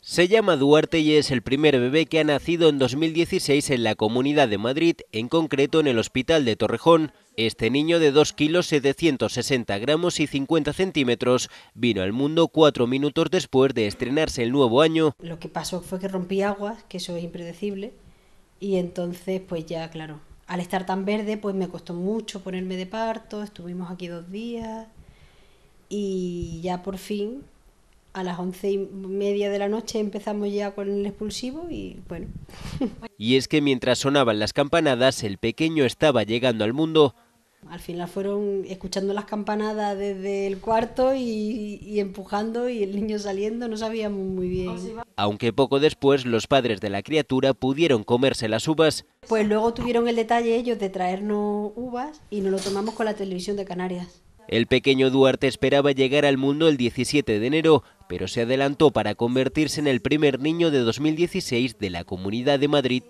Se llama Duarte y es el primer bebé que ha nacido en 2016 en la Comunidad de Madrid, en concreto en el Hospital de Torrejón. Este niño de 2 kilos 760 gramos y 50 centímetros vino al mundo cuatro minutos después de estrenarse el nuevo año. Lo que pasó fue que rompí aguas, que eso es impredecible, y entonces pues ya claro, al estar tan verde pues me costó mucho ponerme de parto, estuvimos aquí dos días y ya por fin a las once y media de la noche empezamos ya con el expulsivo y bueno. Y es que mientras sonaban las campanadas, el pequeño estaba llegando al mundo. Al final fueron escuchando las campanadas desde el cuarto y, y empujando y el niño saliendo, no sabíamos muy bien. Oh, Aunque poco después los padres de la criatura pudieron comerse las uvas. Pues luego tuvieron el detalle ellos de traernos uvas y nos lo tomamos con la televisión de Canarias. El pequeño Duarte esperaba llegar al mundo el 17 de enero, pero se adelantó para convertirse en el primer niño de 2016 de la Comunidad de Madrid